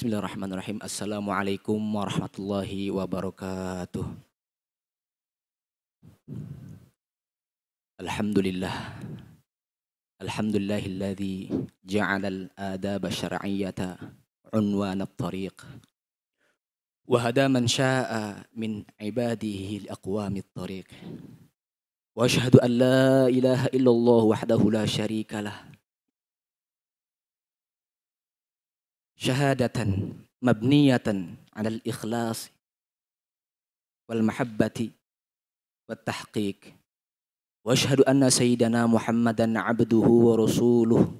Bismillahirrahmanirrahim. Assalamualaikum warahmatullahi wabarakatuh. Alhamdulillah. Alhamdulillahilladzi ja'ala al-adab syar'iyyata unwan at-tariq. Wa hada man syaa'a min 'ibadihi al-aqwam at-tariq. Wa asyhadu an la ilaha illallah wahdahu la syarika lah. شهادة مبنية على الإخلاص والمحبة والتحقيق واشهد أن سيدنا محمدا عبده ورسوله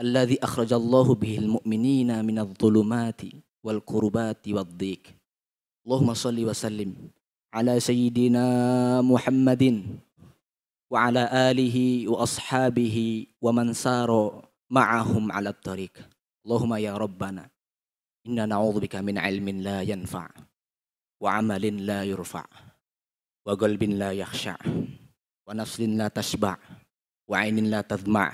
الذي أخرج الله به المؤمنين من الظلمات والقربات والضيق اللهم صل وسلم على سيدنا محمد وعلى آله وأصحابه ومن سار معهم على الطريق Allahumma ya Rabbana, inna na'udzubika min ilmin la yanfa' wa amalin la yurfa' wa qalbin la yakhsha' wa nafsin la tashba' wa ainin la tadma'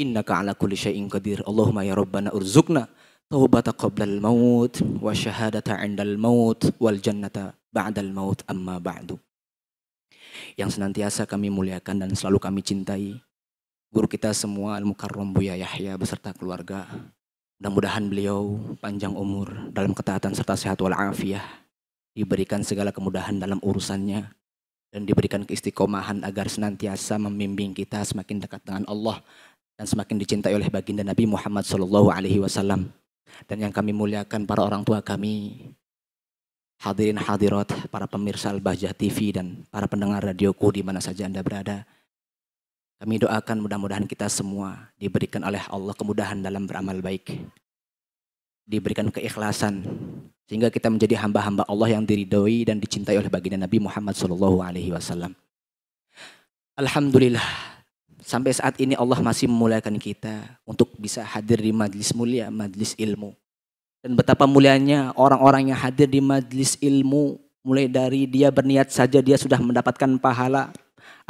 innaka ala kulli syai'in qadir. Allahumma ya Rabbana urzuqna taubata qablal maut wa syahadata indal maut wal jannata ba'dal maut amma ba'du yang senantiasa kami muliakan dan selalu kami cintai guru kita semua Al-Mukarram Buya Yahya beserta keluarga Mudah-mudahan beliau panjang umur dalam ketaatan serta sehat walafiat, diberikan segala kemudahan dalam urusannya, dan diberikan keistiqomahan agar senantiasa membimbing kita semakin dekat dengan Allah dan semakin dicintai oleh baginda Nabi Muhammad SAW Dan yang kami muliakan para orang tua kami, hadirin hadirat, para pemirsa Al-Bahjah TV dan para pendengar radioku di mana saja Anda berada. Kami doakan mudah-mudahan kita semua diberikan oleh Allah kemudahan dalam beramal baik. Diberikan keikhlasan sehingga kita menjadi hamba-hamba Allah yang diridhoi dan dicintai oleh baginda Nabi Muhammad SAW. Alhamdulillah sampai saat ini Allah masih memuliakan kita untuk bisa hadir di majlis mulia, majlis ilmu. Dan betapa mulianya orang-orang yang hadir di majlis ilmu mulai dari dia berniat saja dia sudah mendapatkan pahala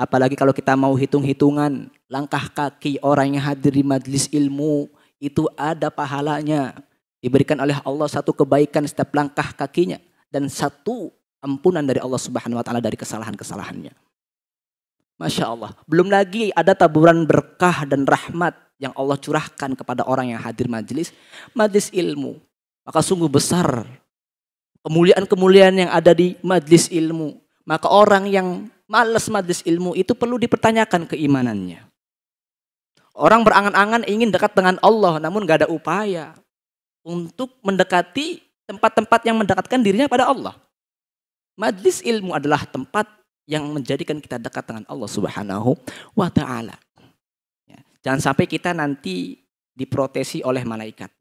Apalagi kalau kita mau hitung-hitungan langkah kaki orang yang hadir di majelis ilmu itu ada pahalanya. Diberikan oleh Allah satu kebaikan setiap langkah kakinya dan satu ampunan dari Allah Subhanahu wa taala dari kesalahan-kesalahannya. Masya Allah. Belum lagi ada taburan berkah dan rahmat yang Allah curahkan kepada orang yang hadir majelis, majelis ilmu. Maka sungguh besar kemuliaan-kemuliaan yang ada di majelis ilmu. Maka orang yang males majlis ilmu itu perlu dipertanyakan keimanannya. Orang berangan-angan ingin dekat dengan Allah namun gak ada upaya untuk mendekati tempat-tempat yang mendekatkan dirinya pada Allah. Majlis ilmu adalah tempat yang menjadikan kita dekat dengan Allah Subhanahu wa taala. Ya, jangan sampai kita nanti diprotesi oleh malaikat.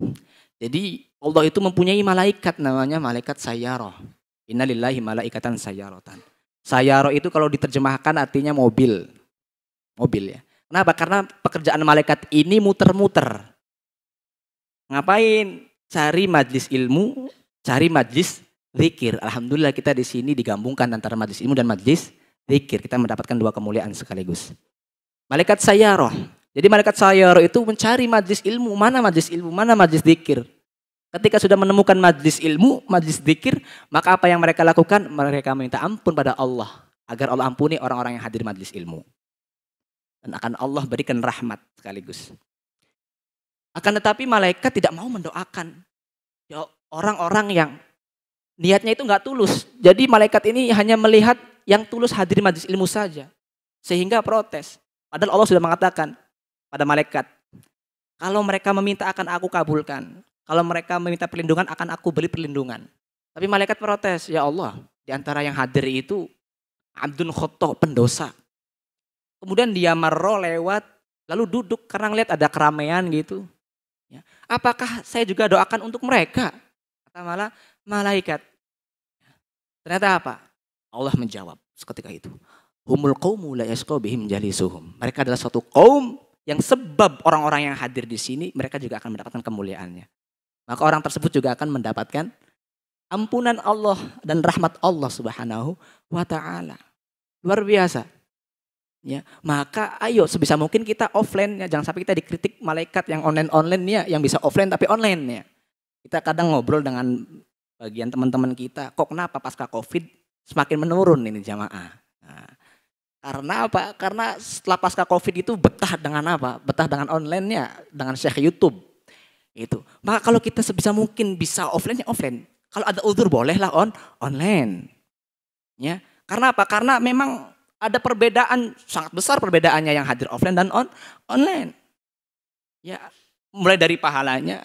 Jadi Allah itu mempunyai malaikat namanya malaikat sayyarah. Innalillahi malaikatan sayyaratan. Sayaro itu kalau diterjemahkan artinya mobil. Mobil ya. Kenapa? Karena pekerjaan malaikat ini muter-muter. Ngapain? Cari majlis ilmu, cari majlis zikir. Alhamdulillah kita di sini digabungkan antara majlis ilmu dan majlis zikir. Kita mendapatkan dua kemuliaan sekaligus. Malaikat sayaroh. Jadi malaikat sayaroh itu mencari majlis ilmu. Mana majlis ilmu, mana majlis zikir. Ketika sudah menemukan majlis ilmu, majlis zikir, maka apa yang mereka lakukan? Mereka minta ampun pada Allah agar Allah ampuni orang-orang yang hadir majlis ilmu. Dan akan Allah berikan rahmat sekaligus. Akan tetapi malaikat tidak mau mendoakan ya, orang-orang yang niatnya itu nggak tulus. Jadi malaikat ini hanya melihat yang tulus hadir majlis ilmu saja. Sehingga protes. Padahal Allah sudah mengatakan pada malaikat, kalau mereka meminta akan aku kabulkan. Kalau mereka meminta perlindungan akan aku beri perlindungan. Tapi malaikat protes, ya Allah, di antara yang hadir itu Abdun khotob pendosa. Kemudian dia marro lewat, lalu duduk karena ngeliat ada keramaian gitu. Ya. Apakah saya juga doakan untuk mereka? Kata malah malaikat. Ya. Ternyata apa? Allah menjawab seketika itu. Humul qawmu la bihim suhum. Mereka adalah suatu kaum yang sebab orang-orang yang hadir di sini mereka juga akan mendapatkan kemuliaannya. Maka orang tersebut juga akan mendapatkan ampunan Allah dan rahmat Allah Subhanahu wa taala. Luar biasa. Ya, maka ayo sebisa mungkin kita offline ya, jangan sampai kita dikritik malaikat yang online-online ya, yang bisa offline tapi online ya. Kita kadang ngobrol dengan bagian teman-teman kita, kok kenapa pasca Covid semakin menurun ini jamaah. Nah, karena apa? Karena setelah pasca Covid itu betah dengan apa? Betah dengan online ya, dengan Syekh YouTube. Itu. Maka kalau kita sebisa mungkin bisa offline ya offline. Kalau ada udur bolehlah on online. Ya. Karena apa? Karena memang ada perbedaan sangat besar perbedaannya yang hadir offline dan on online. Ya, mulai dari pahalanya,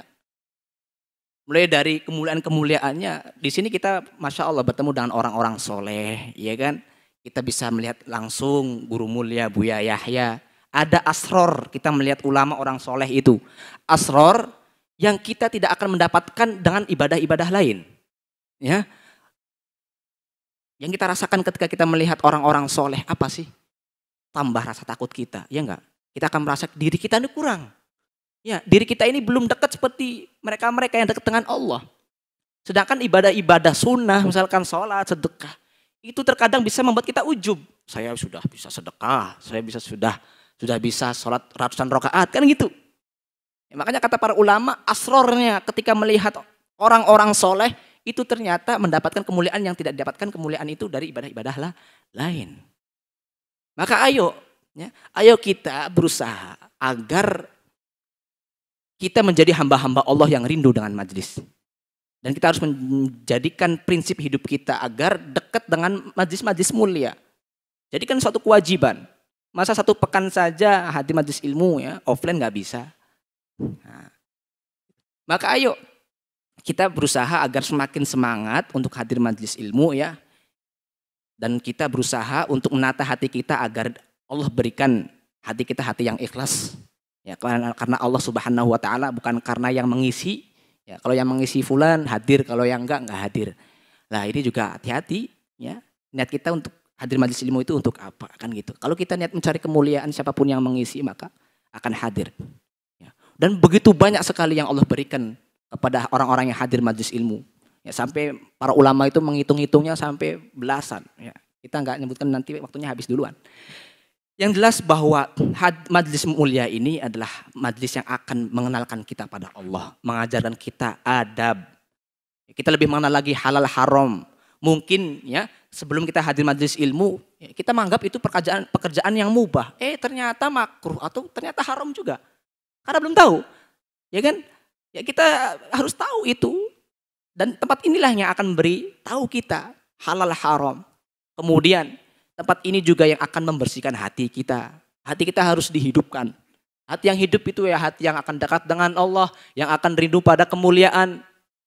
mulai dari kemuliaan-kemuliaannya. Di sini kita masya Allah bertemu dengan orang-orang soleh, ya kan? Kita bisa melihat langsung guru mulia Buya Yahya. Ada asror, kita melihat ulama orang soleh itu. Asror yang kita tidak akan mendapatkan dengan ibadah-ibadah lain. Ya. Yang kita rasakan ketika kita melihat orang-orang soleh apa sih? Tambah rasa takut kita, ya enggak? Kita akan merasa diri kita ini kurang. Ya, diri kita ini belum dekat seperti mereka-mereka yang dekat dengan Allah. Sedangkan ibadah-ibadah sunnah, misalkan sholat, sedekah, itu terkadang bisa membuat kita ujub. Saya sudah bisa sedekah, saya bisa sudah sudah bisa sholat ratusan rokaat, kan gitu. Ya, makanya kata para ulama, asrornya ketika melihat orang-orang soleh, itu ternyata mendapatkan kemuliaan yang tidak didapatkan kemuliaan itu dari ibadah-ibadah lain. Maka ayo, ya, ayo kita berusaha agar kita menjadi hamba-hamba Allah yang rindu dengan majlis. Dan kita harus menjadikan prinsip hidup kita agar dekat dengan majlis-majlis mulia. Jadi kan suatu kewajiban. Masa satu pekan saja hati majlis ilmu ya, offline nggak bisa. Nah. maka ayo kita berusaha agar semakin semangat untuk hadir majelis ilmu ya. Dan kita berusaha untuk menata hati kita agar Allah berikan hati kita hati yang ikhlas. Ya, karena karena Allah Subhanahu wa taala bukan karena yang mengisi. Ya, kalau yang mengisi fulan hadir, kalau yang enggak enggak hadir. Nah, ini juga hati-hati ya. Niat kita untuk hadir majelis ilmu itu untuk apa? Kan gitu. Kalau kita niat mencari kemuliaan siapapun yang mengisi maka akan hadir. Dan begitu banyak sekali yang Allah berikan kepada orang-orang yang hadir majlis ilmu. Ya, sampai para ulama itu menghitung-hitungnya sampai belasan. Ya, kita nggak nyebutkan nanti waktunya habis duluan. Yang jelas bahwa majlis mulia ini adalah majlis yang akan mengenalkan kita pada Allah, mengajarkan kita adab. Ya, kita lebih mengenal lagi halal haram. Mungkin ya sebelum kita hadir majlis ilmu, ya, kita menganggap itu pekerjaan pekerjaan yang mubah. Eh ternyata makruh atau ternyata haram juga. Karena belum tahu. Ya kan? Ya kita harus tahu itu. Dan tempat inilah yang akan memberi tahu kita halal haram. Kemudian tempat ini juga yang akan membersihkan hati kita. Hati kita harus dihidupkan. Hati yang hidup itu ya hati yang akan dekat dengan Allah, yang akan rindu pada kemuliaan,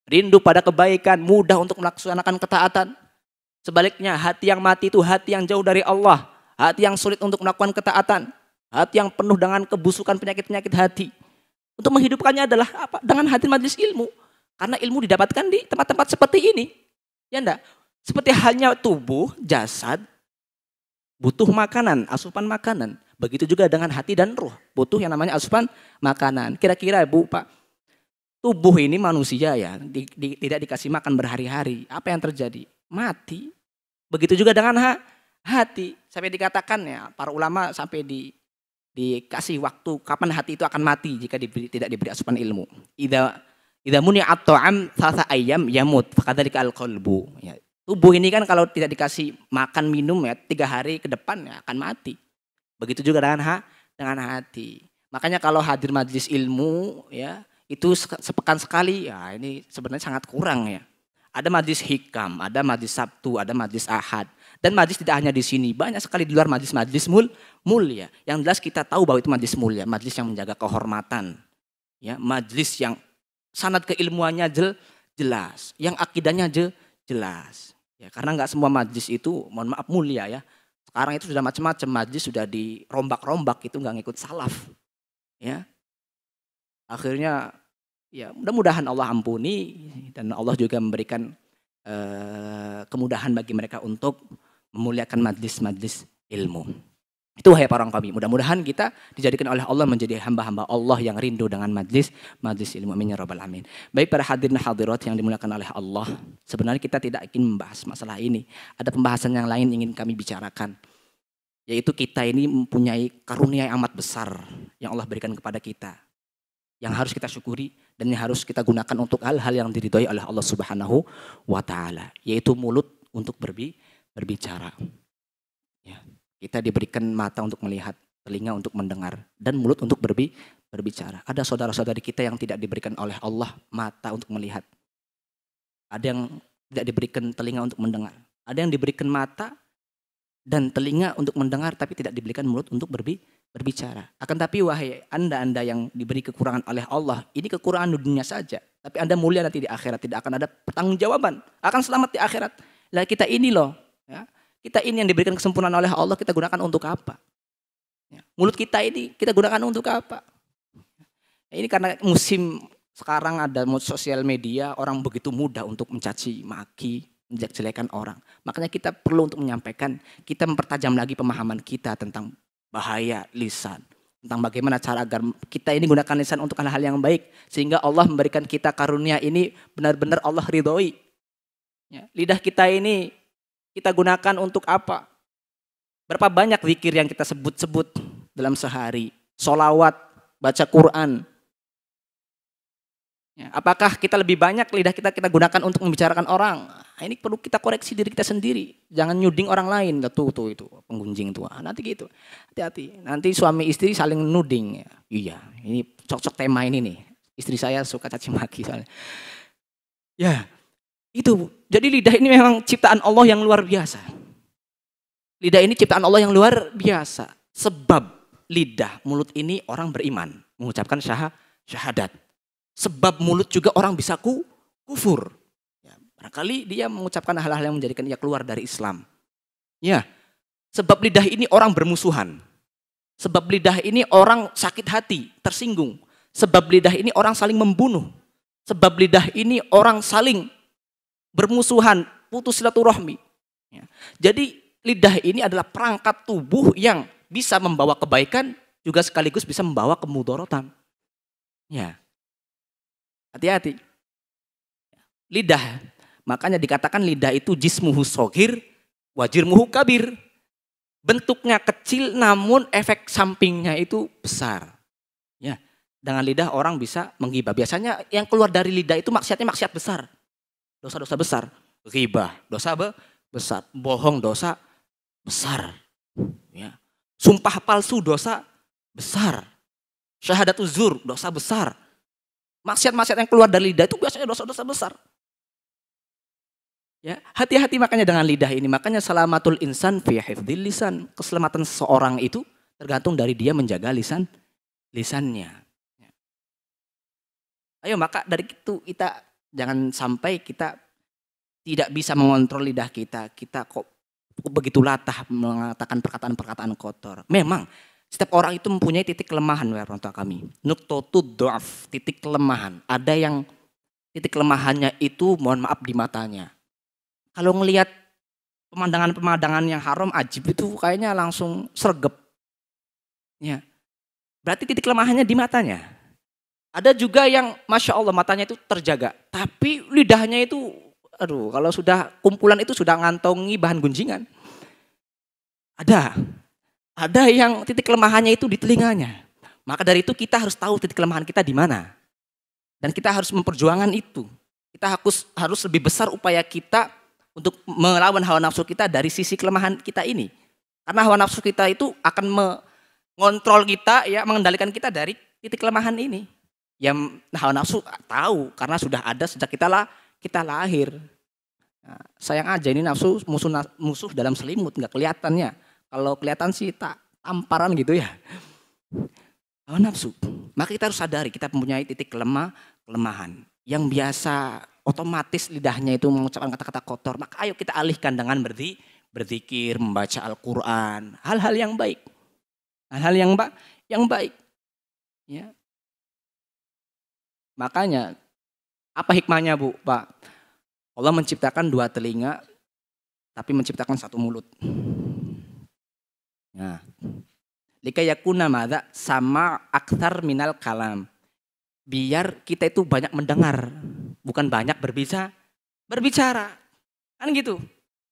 rindu pada kebaikan, mudah untuk melaksanakan ketaatan. Sebaliknya hati yang mati itu hati yang jauh dari Allah, hati yang sulit untuk melakukan ketaatan. Hati yang penuh dengan kebusukan penyakit-penyakit hati. Untuk menghidupkannya adalah apa? Dengan hati majelis ilmu. Karena ilmu didapatkan di tempat-tempat seperti ini. Ya enggak? Seperti halnya tubuh, jasad, butuh makanan, asupan makanan. Begitu juga dengan hati dan ruh. Butuh yang namanya asupan makanan. Kira-kira Bu, Pak, tubuh ini manusia ya, di, di, tidak dikasih makan berhari-hari. Apa yang terjadi? Mati. Begitu juga dengan ha, hati. Sampai dikatakan ya, para ulama sampai di dikasih waktu kapan hati itu akan mati jika diberi, tidak diberi asupan ilmu. Ida ida muni atoam salsa ayam yamut fakadari al kolbu. Ya, tubuh ini kan kalau tidak dikasih makan minum ya tiga hari ke depan ya akan mati. Begitu juga dengan ha, dengan hati. Makanya kalau hadir majelis ilmu ya itu sepekan sekali ya ini sebenarnya sangat kurang ya. Ada majelis hikam, ada majelis Sabtu, ada majelis Ahad. Dan majlis tidak hanya di sini, banyak sekali di luar majlis-majlis mul mulia. Yang jelas kita tahu bahwa itu majlis mulia, majlis yang menjaga kehormatan. Ya, majlis yang sangat keilmuannya jel, jelas, yang akidahnya je, jelas. Ya, karena nggak semua majlis itu, mohon maaf mulia ya. Sekarang itu sudah macam-macam majlis sudah dirombak-rombak itu nggak ngikut salaf. Ya. Akhirnya ya mudah-mudahan Allah ampuni dan Allah juga memberikan eh, kemudahan bagi mereka untuk memuliakan majlis-majlis ilmu. Itu wahai para orang kami. Mudah-mudahan kita dijadikan oleh Allah menjadi hamba-hamba Allah yang rindu dengan majlis majlis ilmu amin ya rabbal amin. Baik para hadirin hadirat yang dimuliakan oleh Allah, sebenarnya kita tidak ingin membahas masalah ini. Ada pembahasan yang lain ingin kami bicarakan. Yaitu kita ini mempunyai karunia yang amat besar yang Allah berikan kepada kita. Yang harus kita syukuri dan yang harus kita gunakan untuk hal-hal yang diridhoi oleh Allah Subhanahu wa taala, yaitu mulut untuk berbicara berbicara. Ya, kita diberikan mata untuk melihat, telinga untuk mendengar, dan mulut untuk berbi berbicara. Ada saudara-saudari kita yang tidak diberikan oleh Allah mata untuk melihat. Ada yang tidak diberikan telinga untuk mendengar. Ada yang diberikan mata dan telinga untuk mendengar tapi tidak diberikan mulut untuk berbi berbicara. Akan tapi wahai Anda-anda yang diberi kekurangan oleh Allah, ini kekurangan dunia saja. Tapi Anda mulia nanti di akhirat, tidak akan ada pertanggungjawaban. Akan selamat di akhirat. Lah kita ini loh Ya. Kita ini yang diberikan kesempurnaan oleh Allah kita gunakan untuk apa? Ya. Mulut kita ini kita gunakan untuk apa? Ya, ini karena musim sekarang ada sosial media orang begitu mudah untuk mencaci maki, menjelek-jelekan orang. Makanya kita perlu untuk menyampaikan, kita mempertajam lagi pemahaman kita tentang bahaya lisan, tentang bagaimana cara agar kita ini gunakan lisan untuk hal-hal yang baik sehingga Allah memberikan kita karunia ini benar-benar Allah ridhoi. Ya. lidah kita ini kita gunakan untuk apa? Berapa banyak zikir yang kita sebut-sebut dalam sehari? Solawat, baca Quran. Ya, apakah kita lebih banyak lidah kita kita gunakan untuk membicarakan orang? Nah, ini perlu kita koreksi diri kita sendiri. Jangan nyuding orang lain. Tuh, tuh, itu penggunjing tua. Ah, nanti gitu. Hati-hati. Nanti suami istri saling nuding. Ya. Iya, ini cocok tema ini nih. Istri saya suka caci maki soalnya. Ya, itu. Jadi lidah ini memang ciptaan Allah yang luar biasa. Lidah ini ciptaan Allah yang luar biasa. Sebab lidah, mulut ini orang beriman. Mengucapkan syah, syahadat. Sebab mulut juga orang bisa ku, kufur. Ya, barangkali dia mengucapkan hal-hal yang menjadikan ia keluar dari Islam. Ya, sebab lidah ini orang bermusuhan. Sebab lidah ini orang sakit hati, tersinggung. Sebab lidah ini orang saling membunuh. Sebab lidah ini orang saling bermusuhan, putus silaturahmi. Ya. Jadi lidah ini adalah perangkat tubuh yang bisa membawa kebaikan juga sekaligus bisa membawa kemudorotan. Ya. Hati-hati. Lidah. Makanya dikatakan lidah itu jismuhu sogir, wajirmuhu kabir. Bentuknya kecil namun efek sampingnya itu besar. Ya. Dengan lidah orang bisa menggibah. Biasanya yang keluar dari lidah itu maksiatnya maksiat besar dosa-dosa besar. Riba, dosa be, besar. Bohong, dosa besar. Ya. Sumpah palsu, dosa besar. Syahadat uzur, dosa besar. Maksiat-maksiat yang keluar dari lidah itu biasanya dosa-dosa besar. Ya, hati-hati makanya dengan lidah ini. Makanya salamatul insan fi hifdzil lisan. Keselamatan seseorang itu tergantung dari dia menjaga lisan lisannya. Ya. Ayo maka dari itu kita jangan sampai kita tidak bisa mengontrol lidah kita. Kita kok begitu latah mengatakan perkataan-perkataan kotor. Memang setiap orang itu mempunyai titik kelemahan, orang kami. Nuktotu doaf, titik kelemahan. Ada yang titik kelemahannya itu mohon maaf di matanya. Kalau ngelihat pemandangan-pemandangan yang haram, ajib itu kayaknya langsung sergep. Ya. Berarti titik kelemahannya di matanya. Ada juga yang Masya Allah matanya itu terjaga. Tapi lidahnya itu, aduh kalau sudah kumpulan itu sudah ngantongi bahan gunjingan. Ada. Ada yang titik kelemahannya itu di telinganya. Maka dari itu kita harus tahu titik kelemahan kita di mana. Dan kita harus memperjuangkan itu. Kita harus, harus lebih besar upaya kita untuk melawan hawa nafsu kita dari sisi kelemahan kita ini. Karena hawa nafsu kita itu akan mengontrol kita, ya mengendalikan kita dari titik kelemahan ini yang hawa nafsu tahu karena sudah ada sejak kita lah kita lahir. Nah, sayang aja ini nafsu musuh musuh dalam selimut nggak kelihatannya. Kalau kelihatan sih tak tamparan gitu ya. Hawa nafsu. Maka kita harus sadari kita mempunyai titik lemah kelemahan yang biasa otomatis lidahnya itu mengucapkan kata-kata kotor. Maka ayo kita alihkan dengan berdi, berzikir, membaca Al-Quran, hal-hal yang baik. Hal-hal yang, ba yang baik. Ya. Makanya apa hikmahnya Bu, Pak? Allah menciptakan dua telinga tapi menciptakan satu mulut. Nah, lika yakuna mada sama aktar minal kalam. Biar kita itu banyak mendengar, bukan banyak berbicara. Berbicara. Kan gitu.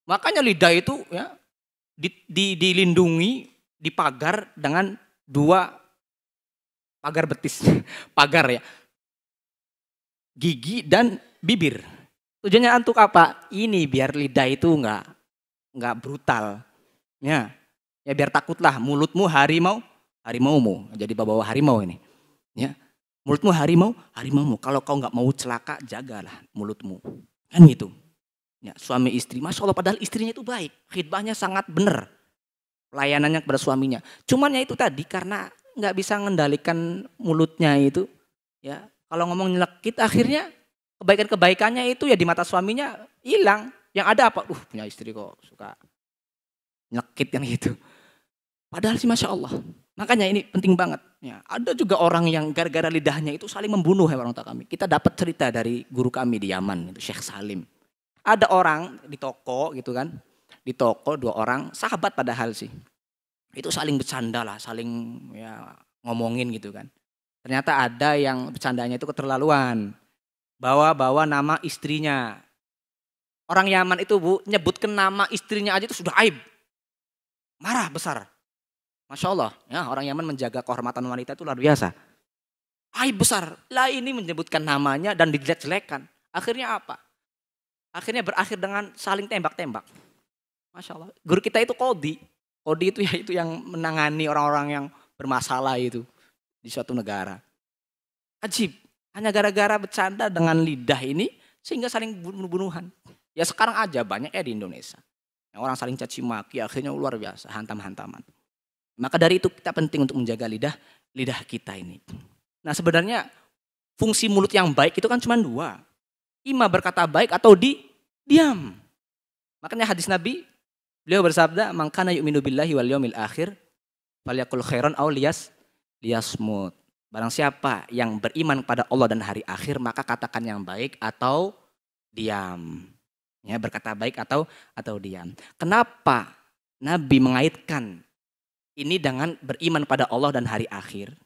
Makanya lidah itu ya di, di, dilindungi, dipagar dengan dua pagar betis, pagar ya, gigi dan bibir. Tujuannya untuk apa? Ini biar lidah itu enggak enggak brutal. Ya. Ya biar takutlah mulutmu harimau, harimaumu. Jadi bawa harimau ini. Ya. Mulutmu harimau, harimaumu. Kalau kau enggak mau celaka, jagalah mulutmu. Kan gitu. Ya, suami istri, masya Allah padahal istrinya itu baik, khidbahnya sangat benar, pelayanannya kepada suaminya. Cuman ya itu tadi karena nggak bisa mengendalikan mulutnya itu, ya kalau ngomong nyelekit akhirnya kebaikan-kebaikannya itu ya di mata suaminya hilang. Yang ada apa? Uh punya istri kok suka nyelekit yang gitu. Padahal sih Masya Allah. Makanya ini penting banget. Ya, ada juga orang yang gara-gara lidahnya itu saling membunuh ya orang kami. Kita dapat cerita dari guru kami di Yaman, itu Syekh Salim. Ada orang di toko gitu kan. Di toko dua orang, sahabat padahal sih. Itu saling bercanda lah, saling ya ngomongin gitu kan. Ternyata ada yang bercandanya itu keterlaluan. Bawa-bawa nama istrinya. Orang Yaman itu bu, nyebutkan nama istrinya aja itu sudah aib. Marah besar. Masya Allah, ya, orang Yaman menjaga kehormatan wanita itu luar biasa. Aib besar, lah ini menyebutkan namanya dan dijelek-jelekan. Akhirnya apa? Akhirnya berakhir dengan saling tembak-tembak. Masya Allah, guru kita itu kodi. Kodi itu ya itu yang menangani orang-orang yang bermasalah itu di suatu negara. Ajib, hanya gara-gara bercanda dengan lidah ini sehingga saling bunuh-bunuhan. Ya sekarang aja banyak ya di Indonesia. Yang orang saling caci maki akhirnya luar biasa, hantam-hantaman. Maka dari itu kita penting untuk menjaga lidah lidah kita ini. Nah sebenarnya fungsi mulut yang baik itu kan cuma dua. Ima berkata baik atau di diam. Makanya hadis Nabi beliau bersabda, "Mangkana yu'minu billahi wal yaumil akhir falyakul khairan aw liyas liasmut. Barang siapa yang beriman kepada Allah dan hari akhir maka katakan yang baik atau diam. Ya, berkata baik atau atau diam. Kenapa Nabi mengaitkan ini dengan beriman pada Allah dan hari akhir?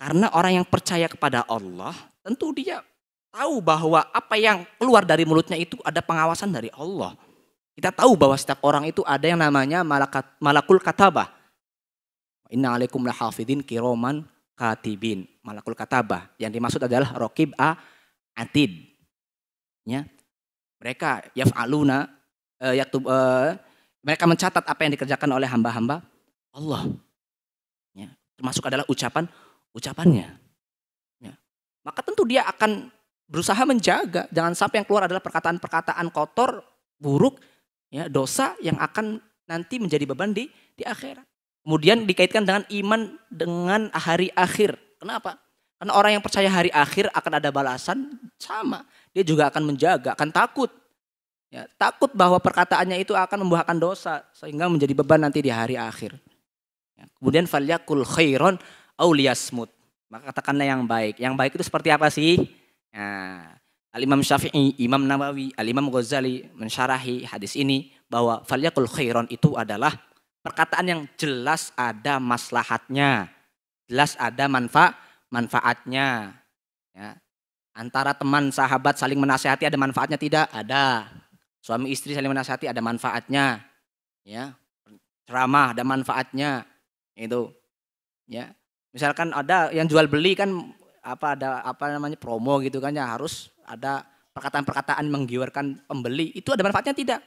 Karena orang yang percaya kepada Allah tentu dia tahu bahwa apa yang keluar dari mulutnya itu ada pengawasan dari Allah. Kita tahu bahwa setiap orang itu ada yang namanya malakul katabah Inna alaikum lahafidin kiroman katibin. Malakul katabah. Yang dimaksud adalah rokib a atid. Ya. Mereka yaf'aluna uh, yaktub, uh, mereka mencatat apa yang dikerjakan oleh hamba-hamba Allah. Ya. Termasuk adalah ucapan ucapannya. Ya. Maka tentu dia akan berusaha menjaga jangan sampai yang keluar adalah perkataan-perkataan kotor, buruk, ya, dosa yang akan nanti menjadi beban di di akhirat. Kemudian dikaitkan dengan iman dengan hari akhir. Kenapa? Karena orang yang percaya hari akhir akan ada balasan sama. Dia juga akan menjaga, akan takut. Ya, takut bahwa perkataannya itu akan membuahkan dosa sehingga menjadi beban nanti di hari akhir. Ya, kemudian falyakul khairon auliyasmut. Maka katakanlah yang baik. Yang baik itu seperti apa sih? Ya, Al Imam Syafi'i, Imam Nawawi, Al Imam Ghazali mensyarahi hadis ini bahwa falyakul khairon itu adalah Perkataan yang jelas ada maslahatnya, jelas ada manfaat manfaatnya. Ya. Antara teman sahabat saling menasehati ada manfaatnya tidak? Ada. Suami istri saling menasehati ada manfaatnya. Ya. Ceramah ada manfaatnya. Itu. Ya. Misalkan ada yang jual beli kan apa ada apa namanya promo gitu kan ya harus ada perkataan-perkataan menggiurkan pembeli itu ada manfaatnya tidak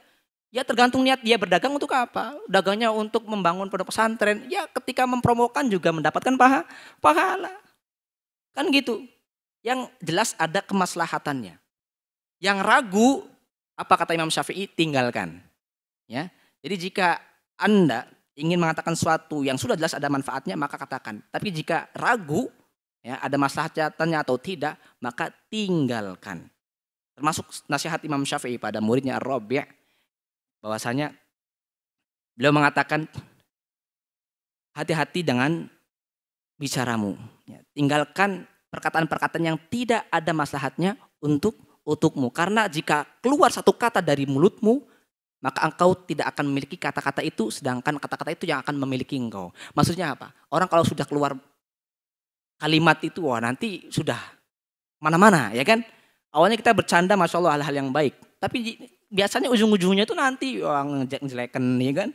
Ya tergantung niat dia berdagang untuk apa. Dagangnya untuk membangun pondok pesantren. Ya ketika mempromokan juga mendapatkan paha, pahala. Kan gitu. Yang jelas ada kemaslahatannya. Yang ragu, apa kata Imam Syafi'i, tinggalkan. Ya. Jadi jika Anda ingin mengatakan sesuatu yang sudah jelas ada manfaatnya, maka katakan. Tapi jika ragu, ya ada maslahatnya atau tidak, maka tinggalkan. Termasuk nasihat Imam Syafi'i pada muridnya Ar-Rabi' bahwasanya beliau mengatakan hati-hati dengan bicaramu. Ya, tinggalkan perkataan-perkataan yang tidak ada maslahatnya untuk utukmu. Karena jika keluar satu kata dari mulutmu, maka engkau tidak akan memiliki kata-kata itu, sedangkan kata-kata itu yang akan memiliki engkau. Maksudnya apa? Orang kalau sudah keluar kalimat itu, wah nanti sudah mana-mana, ya kan? Awalnya kita bercanda, masya Allah hal-hal yang baik. Tapi biasanya ujung-ujungnya itu nanti orang jelekan nih iya kan.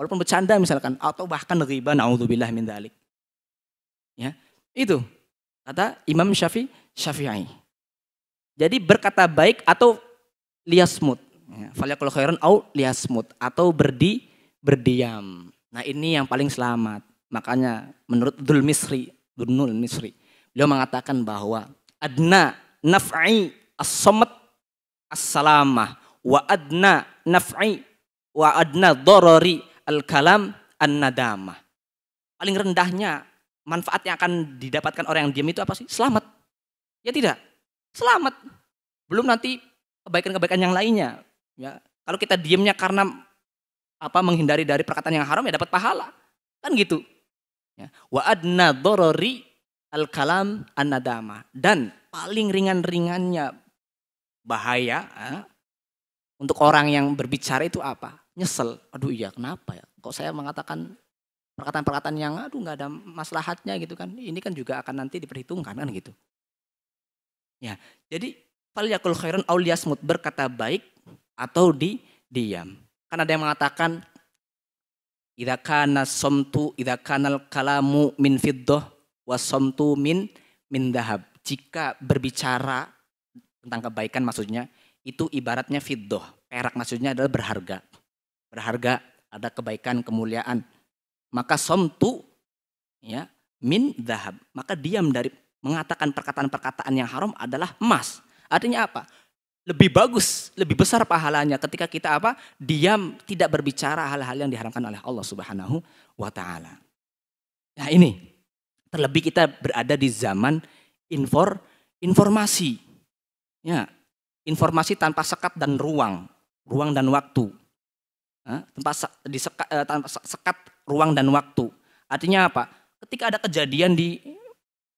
Walaupun bercanda misalkan atau bahkan riba naudzubillah min dalik. Ya, itu kata Imam Syafi'i Syafi'i. Jadi berkata baik atau liasmut. kalau ya, khairan au liasmut atau berdi berdiam. Nah ini yang paling selamat. Makanya menurut Dul Misri, Dunul Misri, beliau mengatakan bahwa adna naf'i as-samat as-salamah wa adna naf'i wa adna dorori al kalam an nadama. Paling rendahnya manfaat yang akan didapatkan orang yang diam itu apa sih? Selamat. Ya tidak. Selamat. Belum nanti kebaikan-kebaikan yang lainnya. Ya, kalau kita diamnya karena apa menghindari dari perkataan yang haram ya dapat pahala. Kan gitu. Ya. Wa adna dorori al kalam an nadama. Dan paling ringan-ringannya bahaya ah, untuk orang yang berbicara itu apa? Nyesel. Aduh iya kenapa ya? Kok saya mengatakan perkataan-perkataan yang aduh nggak ada maslahatnya gitu kan. Ini kan juga akan nanti diperhitungkan kan gitu. Ya, jadi faliyakul khairan auliyasmut berkata baik atau di diam. Karena ada yang mengatakan idakana somtu idakanal kalamu min wasomtu min min dahab. Jika berbicara tentang kebaikan maksudnya itu ibaratnya fiddoh. Perak maksudnya adalah berharga. Berharga, ada kebaikan, kemuliaan. Maka somtu ya, min dahab. Maka diam dari mengatakan perkataan-perkataan yang haram adalah emas. Artinya apa? Lebih bagus, lebih besar pahalanya ketika kita apa? Diam, tidak berbicara hal-hal yang diharamkan oleh Allah Subhanahu wa taala. Nah, ini terlebih kita berada di zaman infor informasi. Ya, informasi tanpa sekat dan ruang, ruang dan waktu. Tempat di sekat, eh, tanpa sekat ruang dan waktu. Artinya apa? Ketika ada kejadian di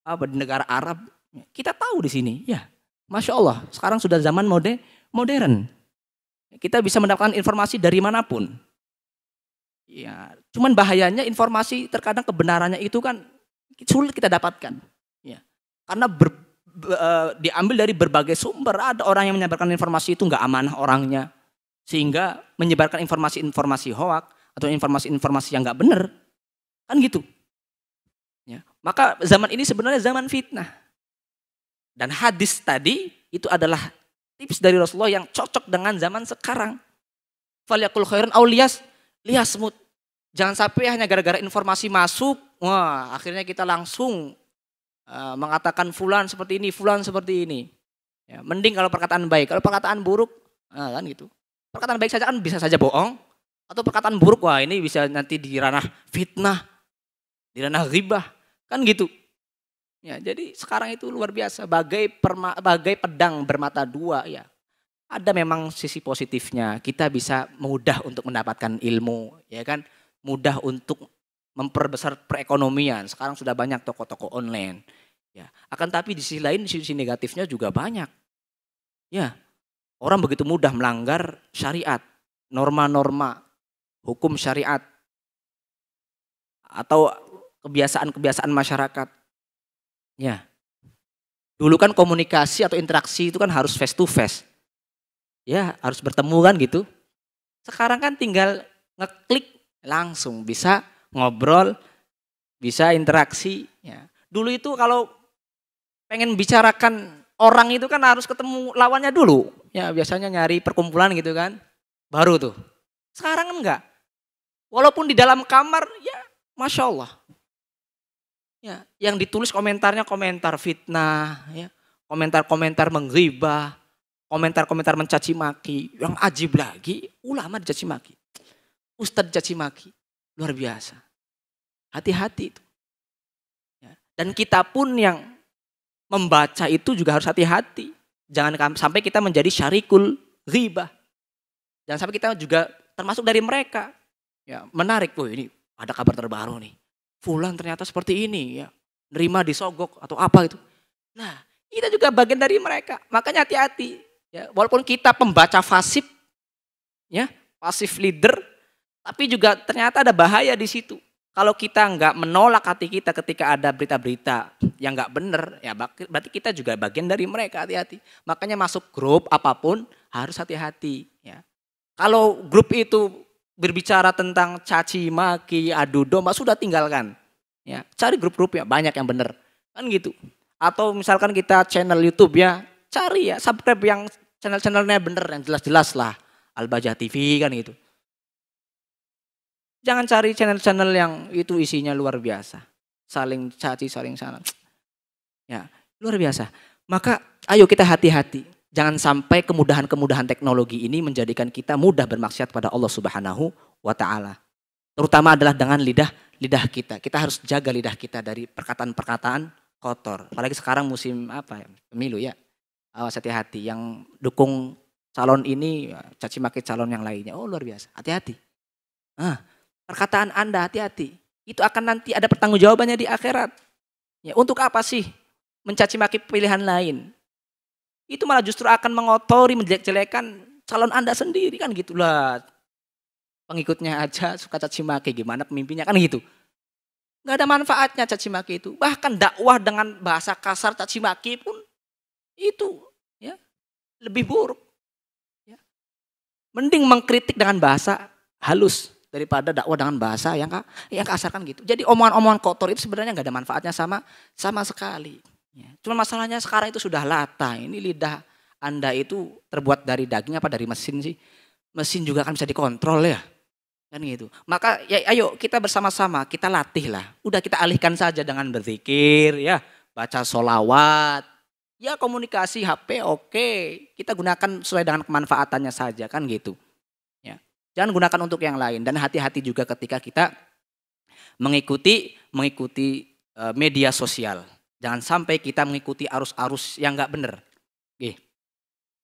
apa di negara Arab, kita tahu di sini, ya. Masya Allah, sekarang sudah zaman mode modern. Kita bisa mendapatkan informasi dari manapun. Ya, cuman bahayanya informasi terkadang kebenarannya itu kan sulit kita dapatkan. Ya. Karena ber, Eh, diambil dari berbagai sumber. Ada orang yang menyebarkan informasi itu nggak amanah orangnya. Sehingga menyebarkan informasi-informasi hoak atau informasi-informasi yang nggak benar. Kan gitu. Ya. Maka zaman ini sebenarnya zaman fitnah. Dan hadis tadi itu adalah tips dari Rasulullah yang cocok dengan zaman sekarang. Faliakul khairan aulias liasmut. Jangan sampai hanya gara-gara informasi masuk, wah akhirnya kita langsung Eh, mengatakan fulan seperti ini, fulan seperti ini. Ya, mending kalau perkataan baik. Kalau perkataan buruk, nah kan gitu. Perkataan baik saja kan bisa saja bohong. Atau perkataan buruk, wah ini bisa nanti di ranah fitnah, di ranah ribah. Kan gitu. Ya, jadi sekarang itu luar biasa, bagai perma, bagai pedang bermata dua ya. Ada memang sisi positifnya, kita bisa mudah untuk mendapatkan ilmu, ya kan? Mudah untuk memperbesar perekonomian. Sekarang sudah banyak toko-toko online. Ya, akan tapi di sisi lain di sisi negatifnya juga banyak. Ya, orang begitu mudah melanggar syariat, norma-norma, hukum syariat, atau kebiasaan-kebiasaan masyarakat. Ya, dulu kan komunikasi atau interaksi itu kan harus face to face. Ya, harus bertemu kan gitu. Sekarang kan tinggal ngeklik langsung bisa ngobrol, bisa interaksi. Ya. Dulu itu kalau pengen bicarakan orang itu kan harus ketemu lawannya dulu. Ya biasanya nyari perkumpulan gitu kan, baru tuh. Sekarang enggak. Walaupun di dalam kamar, ya masya Allah. Ya, yang ditulis komentarnya komentar fitnah, ya, komentar-komentar menggibah, komentar-komentar mencaci maki. Yang ajib lagi, ulama dicaci maki, ustadz dicaci maki. Luar biasa. Hati-hati itu. Ya. Dan kita pun yang membaca itu juga harus hati-hati. Jangan sampai kita menjadi syarikul riba. Jangan sampai kita juga termasuk dari mereka. Ya, menarik, bu ini ada kabar terbaru nih. Fulan ternyata seperti ini ya, nerima disogok atau apa itu. Nah, kita juga bagian dari mereka. Makanya hati-hati. Ya, walaupun kita pembaca fasif, ya, pasif leader, tapi juga ternyata ada bahaya di situ. Kalau kita nggak menolak hati kita ketika ada berita-berita yang nggak benar, ya berarti kita juga bagian dari mereka hati-hati. Makanya masuk grup apapun harus hati-hati. Ya. Kalau grup itu berbicara tentang caci maki, adu domba sudah tinggalkan. Ya, cari grup-grup yang banyak yang benar. Kan gitu. Atau misalkan kita channel YouTube ya, cari ya subscribe yang channel-channelnya benar yang jelas-jelas lah. Al-Bajah TV kan gitu. Jangan cari channel-channel yang itu isinya luar biasa. Saling caci, saling salam, Ya, luar biasa. Maka ayo kita hati-hati. Jangan sampai kemudahan-kemudahan teknologi ini menjadikan kita mudah bermaksiat pada Allah Subhanahu wa taala. Terutama adalah dengan lidah lidah kita. Kita harus jaga lidah kita dari perkataan-perkataan kotor. Apalagi sekarang musim apa ya? Pemilu ya. Awas hati-hati yang dukung calon ini caci maki calon yang lainnya. Oh luar biasa. Hati-hati. Ah, perkataan Anda, hati-hati. Itu akan nanti ada pertanggungjawabannya di akhirat. Ya, untuk apa sih mencaci maki pilihan lain? Itu malah justru akan mengotori, menjelek-jelekan calon Anda sendiri kan gitulah. Pengikutnya aja suka caci maki, gimana pemimpinnya kan gitu. Gak ada manfaatnya caci maki itu. Bahkan dakwah dengan bahasa kasar caci maki pun itu ya lebih buruk. Ya. Mending mengkritik dengan bahasa halus daripada dakwah dengan bahasa yang yang kasar kan gitu. Jadi omongan-omongan kotor itu sebenarnya nggak ada manfaatnya sama sama sekali. Ya. Cuma masalahnya sekarang itu sudah lata Ini lidah Anda itu terbuat dari daging apa dari mesin sih? Mesin juga kan bisa dikontrol ya. Kan gitu. Maka ya ayo kita bersama-sama kita latih lah. Udah kita alihkan saja dengan berzikir ya, baca solawat. Ya komunikasi HP oke, okay. kita gunakan sesuai dengan kemanfaatannya saja kan gitu. Jangan gunakan untuk yang lain dan hati-hati juga ketika kita mengikuti mengikuti e, media sosial. Jangan sampai kita mengikuti arus-arus yang nggak benar. Oke.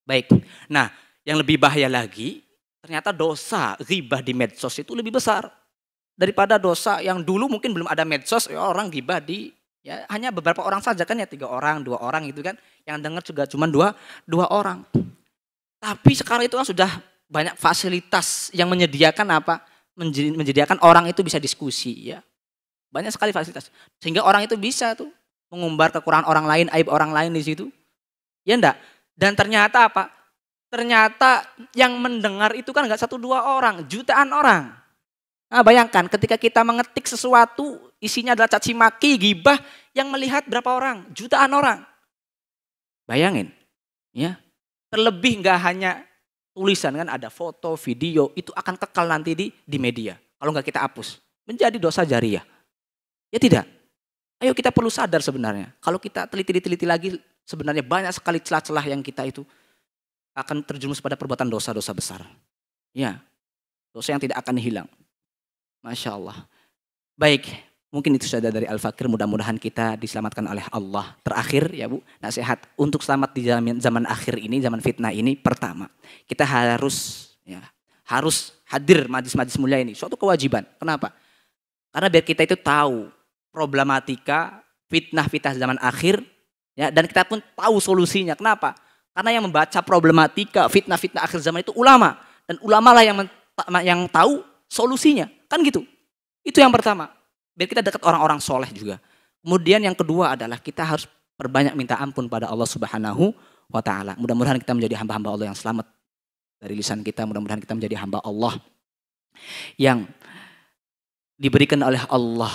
Baik. Nah, yang lebih bahaya lagi, ternyata dosa ghibah di medsos itu lebih besar daripada dosa yang dulu mungkin belum ada medsos ya orang ghibah di ya hanya beberapa orang saja kan ya tiga orang dua orang gitu kan yang dengar juga cuma dua dua orang tapi sekarang itu kan sudah banyak fasilitas yang menyediakan apa? Menyediakan orang itu bisa diskusi ya. Banyak sekali fasilitas. Sehingga orang itu bisa tuh mengumbar kekurangan orang lain, aib orang lain di situ. Ya enggak? Dan ternyata apa? Ternyata yang mendengar itu kan enggak satu dua orang, jutaan orang. Nah, bayangkan ketika kita mengetik sesuatu isinya adalah caci maki, gibah yang melihat berapa orang? Jutaan orang. Bayangin. Ya. Terlebih enggak hanya tulisan kan ada foto, video, itu akan kekal nanti di, di media. Kalau nggak kita hapus. Menjadi dosa jariah. Ya tidak. Ayo kita perlu sadar sebenarnya. Kalau kita teliti-teliti lagi, sebenarnya banyak sekali celah-celah yang kita itu akan terjerumus pada perbuatan dosa-dosa besar. Ya, dosa yang tidak akan hilang. Masya Allah. Baik, Mungkin itu saja dari Al-Fakir, mudah-mudahan kita diselamatkan oleh Allah. Terakhir ya Bu, nasihat untuk selamat di zaman, zaman akhir ini, zaman fitnah ini, pertama, kita harus ya, harus hadir majlis-majlis mulia ini, suatu kewajiban. Kenapa? Karena biar kita itu tahu problematika fitnah-fitnah zaman akhir, ya dan kita pun tahu solusinya. Kenapa? Karena yang membaca problematika fitnah-fitnah akhir zaman itu ulama dan ulama lah yang yang tahu solusinya. Kan gitu. Itu yang pertama. Biar kita dekat orang-orang soleh juga. Kemudian yang kedua adalah kita harus perbanyak minta ampun pada Allah Subhanahu wa taala. Mudah-mudahan kita menjadi hamba-hamba Allah yang selamat dari lisan kita, mudah-mudahan kita menjadi hamba Allah yang diberikan oleh Allah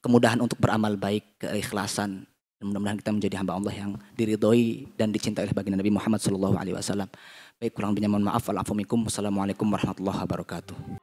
kemudahan untuk beramal baik, keikhlasan. Mudah-mudahan kita menjadi hamba Allah yang diridhoi dan dicintai oleh baginda Nabi Muhammad Shallallahu alaihi wasallam. Baik kurang lebihnya mohon maaf. Assalamualaikum warahmatullahi wabarakatuh.